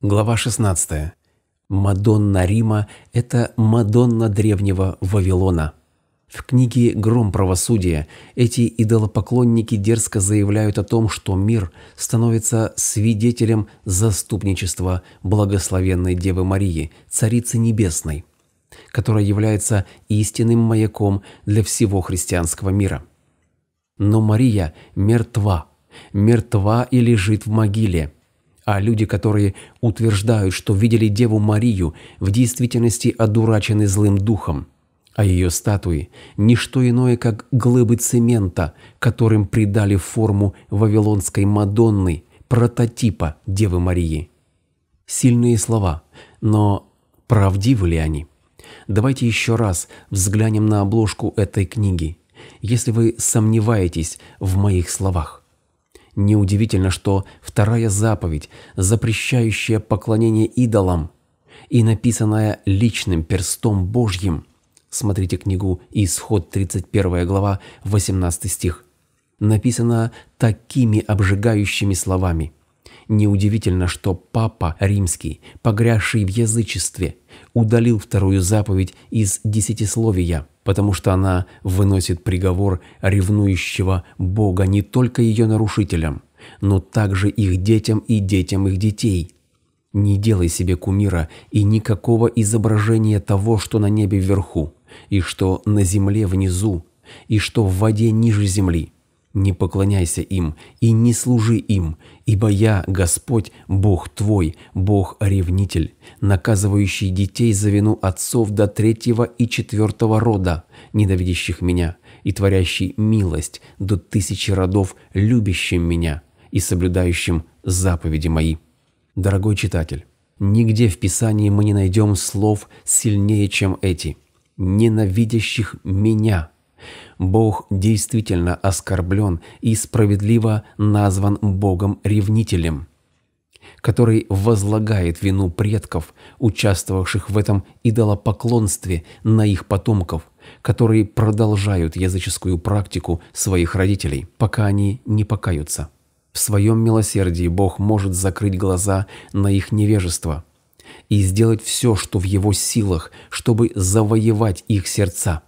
Глава 16. Мадонна Рима – это Мадонна Древнего Вавилона. В книге «Гром правосудия» эти идолопоклонники дерзко заявляют о том, что мир становится свидетелем заступничества благословенной Девы Марии, Царицы Небесной, которая является истинным маяком для всего христианского мира. Но Мария мертва, мертва и лежит в могиле – а люди, которые утверждают, что видели Деву Марию, в действительности одурачены злым духом. А ее статуи – ничто иное, как глыбы цемента, которым придали форму вавилонской Мадонны, прототипа Девы Марии. Сильные слова, но правдивы ли они? Давайте еще раз взглянем на обложку этой книги, если вы сомневаетесь в моих словах. Неудивительно, что вторая заповедь, запрещающая поклонение идолам и написанная личным перстом Божьим, смотрите книгу «Исход» 31 глава, 18 стих, написана такими обжигающими словами – Неудивительно, что Папа Римский, погрязший в язычестве, удалил вторую заповедь из десятисловия, потому что она выносит приговор ревнующего Бога не только ее нарушителям, но также их детям и детям их детей. Не делай себе кумира и никакого изображения того, что на небе вверху, и что на земле внизу, и что в воде ниже земли. Не поклоняйся им и не служи им, ибо я, Господь, Бог твой, Бог-ревнитель, наказывающий детей за вину отцов до третьего и четвертого рода, ненавидящих меня, и творящий милость до тысячи родов, любящим меня и соблюдающим заповеди мои. Дорогой читатель, нигде в Писании мы не найдем слов сильнее, чем эти «ненавидящих меня», Бог действительно оскорблен и справедливо назван Богом-ревнителем, который возлагает вину предков, участвовавших в этом идолопоклонстве, на их потомков, которые продолжают языческую практику своих родителей, пока они не покаются. В своем милосердии Бог может закрыть глаза на их невежество – и сделать все, что в его силах, чтобы завоевать их сердца.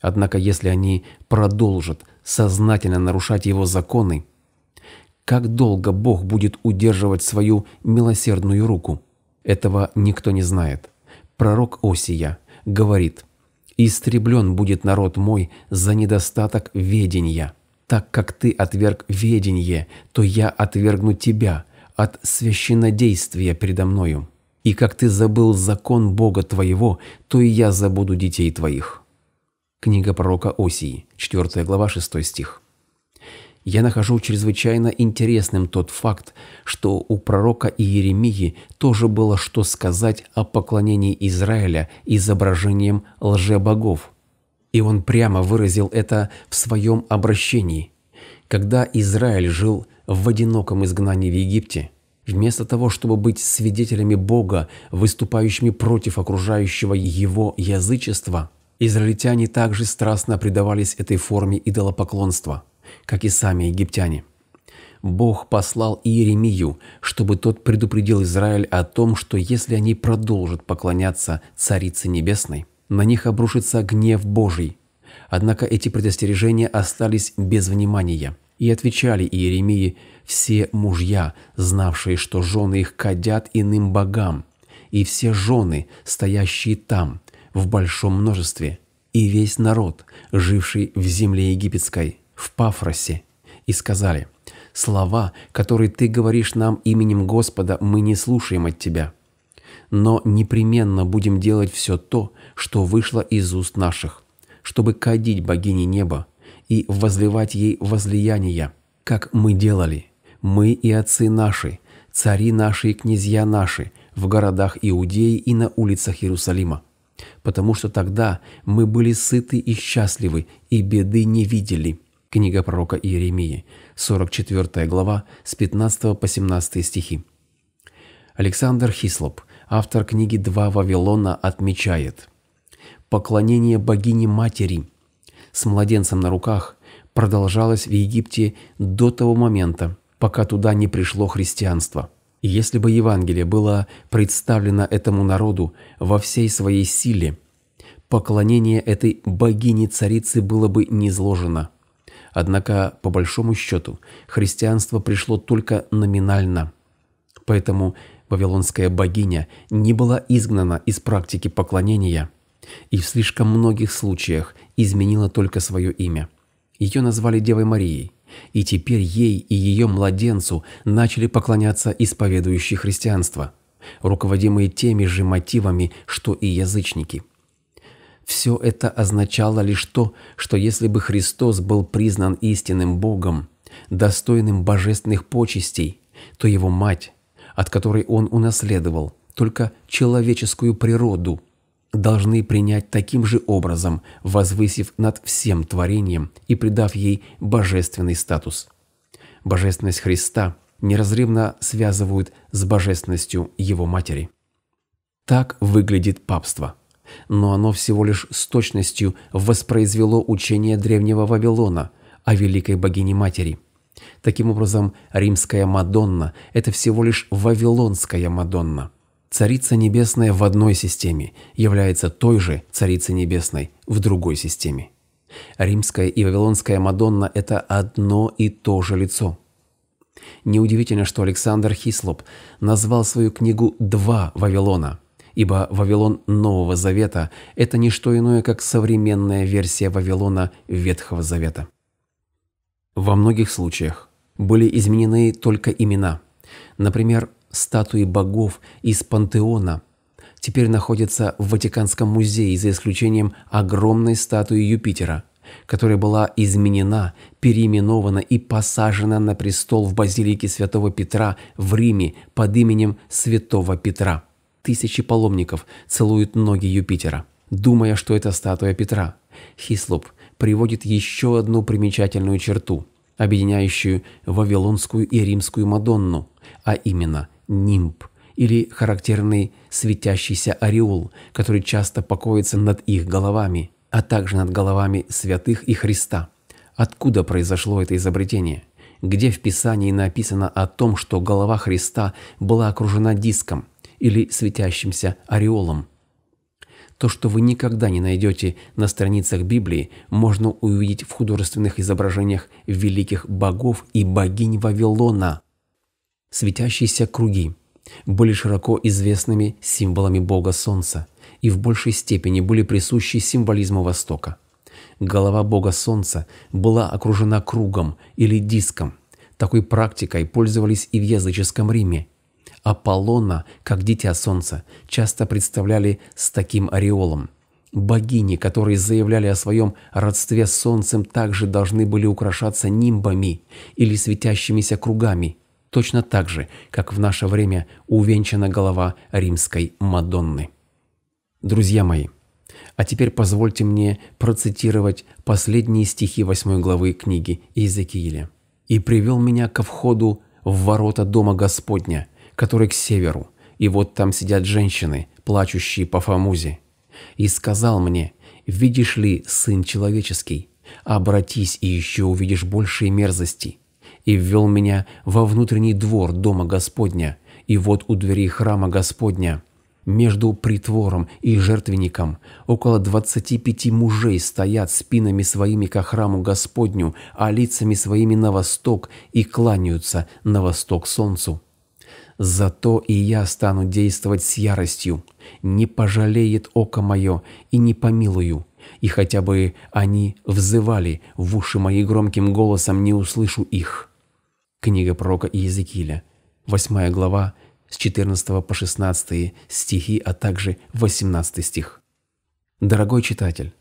Однако если они продолжат сознательно нарушать его законы, как долго Бог будет удерживать свою милосердную руку? Этого никто не знает. Пророк Осия говорит, «Истреблен будет народ мой за недостаток ведения. Так как ты отверг ведение, то я отвергну тебя от священнодействия предо мною. И как ты забыл закон Бога твоего, то и я забуду детей твоих». Книга пророка Осии, 4 глава, 6 стих. Я нахожу чрезвычайно интересным тот факт, что у пророка Иеремии тоже было что сказать о поклонении Израиля изображением лжебогов. И он прямо выразил это в своем обращении. Когда Израиль жил в одиноком изгнании в Египте, вместо того, чтобы быть свидетелями Бога, выступающими против окружающего его язычества – Израильтяне также страстно предавались этой форме идолопоклонства, как и сами египтяне. Бог послал Иеремию, чтобы тот предупредил Израиль о том, что если они продолжат поклоняться Царице Небесной, на них обрушится гнев Божий. Однако эти предостережения остались без внимания, и отвечали Иеремии все мужья, знавшие, что жены их кадят иным богам, и все жены, стоящие там, в большом множестве, и весь народ, живший в земле египетской, в Пафросе, и сказали, «Слова, которые ты говоришь нам именем Господа, мы не слушаем от тебя, но непременно будем делать все то, что вышло из уст наших, чтобы кадить богини неба и возливать ей возлияния, как мы делали, мы и отцы наши, цари наши и князья наши, в городах Иудеи и на улицах Иерусалима потому что тогда мы были сыты и счастливы, и беды не видели». Книга пророка Иеремии, 44 глава, с 15 по 17 стихи. Александр Хислоп, автор книги «Два Вавилона», отмечает «Поклонение богине-матери с младенцем на руках продолжалось в Египте до того момента, пока туда не пришло христианство. Если бы Евангелие было представлено этому народу во всей своей силе, поклонение этой богине-царицы было бы низложено. Однако, по большому счету, христианство пришло только номинально. Поэтому вавилонская богиня не была изгнана из практики поклонения и в слишком многих случаях изменила только свое имя. Ее назвали Девой Марией – и теперь ей и ее младенцу начали поклоняться исповедующие христианство, руководимые теми же мотивами, что и язычники. Все это означало лишь то, что если бы Христос был признан истинным Богом, достойным божественных почестей, то его мать, от которой он унаследовал только человеческую природу – должны принять таким же образом, возвысив над всем творением и придав ей божественный статус. Божественность Христа неразрывно связывают с божественностью Его Матери. Так выглядит папство. Но оно всего лишь с точностью воспроизвело учение древнего Вавилона о великой богине-матери. Таким образом, римская Мадонна – это всего лишь вавилонская Мадонна – Царица Небесная в одной системе является той же Царицей Небесной в другой системе. Римская и Вавилонская Мадонна – это одно и то же лицо. Неудивительно, что Александр Хислоп назвал свою книгу «Два Вавилона», ибо Вавилон Нового Завета – это не что иное, как современная версия Вавилона Ветхого Завета. Во многих случаях были изменены только имена. Например, статуи богов из пантеона теперь находятся в Ватиканском музее, за исключением огромной статуи Юпитера, которая была изменена, переименована и посажена на престол в базилике Святого Петра в Риме под именем Святого Петра. Тысячи паломников целуют ноги Юпитера, думая, что это статуя Петра. Хислоп приводит еще одну примечательную черту – объединяющую Вавилонскую и Римскую Мадонну, а именно нимб или характерный светящийся ореол, который часто покоится над их головами, а также над головами святых и Христа. Откуда произошло это изобретение? Где в Писании написано о том, что голова Христа была окружена диском или светящимся ореолом? То, что вы никогда не найдете на страницах Библии, можно увидеть в художественных изображениях великих богов и богинь Вавилона – светящиеся круги, были широко известными символами бога солнца и в большей степени были присущи символизму Востока. Голова бога солнца была окружена кругом или диском. Такой практикой пользовались и в языческом Риме. Аполлона, как дитя солнца, часто представляли с таким ореолом. Богини, которые заявляли о своем родстве с солнцем, также должны были украшаться нимбами или светящимися кругами – точно так же, как в наше время увенчана голова римской Мадонны. Друзья мои, а теперь позвольте мне процитировать последние стихи 8 главы книги Иезекииля. «И привел меня ко входу в ворота Дома Господня, который к северу, и вот там сидят женщины, плачущие по Фамузе. И сказал мне, видишь ли, сын человеческий, обратись и еще увидишь большие мерзости, и ввел меня во внутренний двор дома Господня, и вот у дверей храма Господня, между притвором и жертвенником, около двадцати пяти мужей стоят спинами своими ко храму Господню, а лицами своими на восток и кланяются на восток солнцу. Зато и я стану действовать с яростью, не пожалеет око мое и не помилую, и хотя бы они взывали в уши мои громким голосом, не услышу их. Книга пророка Иезекииля, 8 глава, с 14 по 16 стихи, а также 18 стих. Дорогой читатель,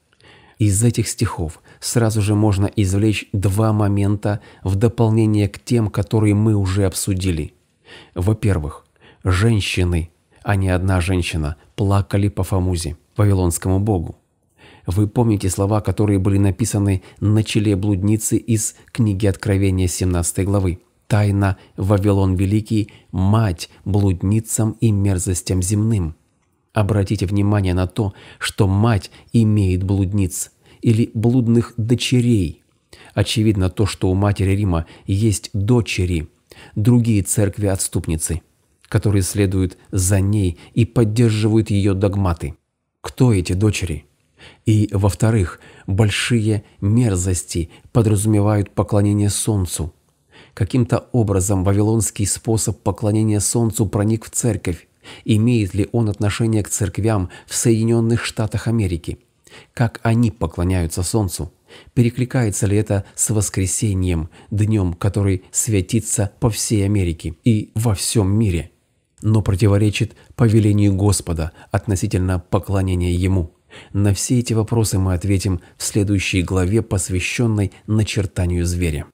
из этих стихов сразу же можно извлечь два момента в дополнение к тем, которые мы уже обсудили. Во-первых, женщины, а не одна женщина, плакали по Фамузе, вавилонскому богу. Вы помните слова, которые были написаны на челе блудницы из книги Откровения 17 главы тайна Вавилон Великий – мать блудницам и мерзостям земным. Обратите внимание на то, что мать имеет блудниц или блудных дочерей. Очевидно то, что у матери Рима есть дочери, другие церкви-отступницы, которые следуют за ней и поддерживают ее догматы. Кто эти дочери? И, во-вторых, большие мерзости подразумевают поклонение Солнцу – Каким-то образом вавилонский способ поклонения Солнцу проник в церковь. Имеет ли он отношение к церквям в Соединенных Штатах Америки? Как они поклоняются Солнцу? Перекликается ли это с воскресением, днем, который светится по всей Америке и во всем мире? но противоречит повелению Господа относительно поклонения Ему. На все эти вопросы мы ответим в следующей главе, посвященной начертанию зверя.